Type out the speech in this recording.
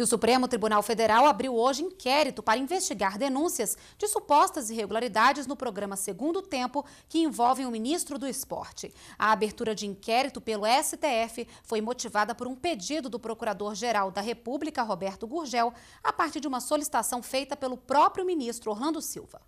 E o Supremo Tribunal Federal abriu hoje inquérito para investigar denúncias de supostas irregularidades no programa Segundo Tempo, que envolvem o ministro do Esporte. A abertura de inquérito pelo STF foi motivada por um pedido do Procurador-Geral da República, Roberto Gurgel, a partir de uma solicitação feita pelo próprio ministro Orlando Silva.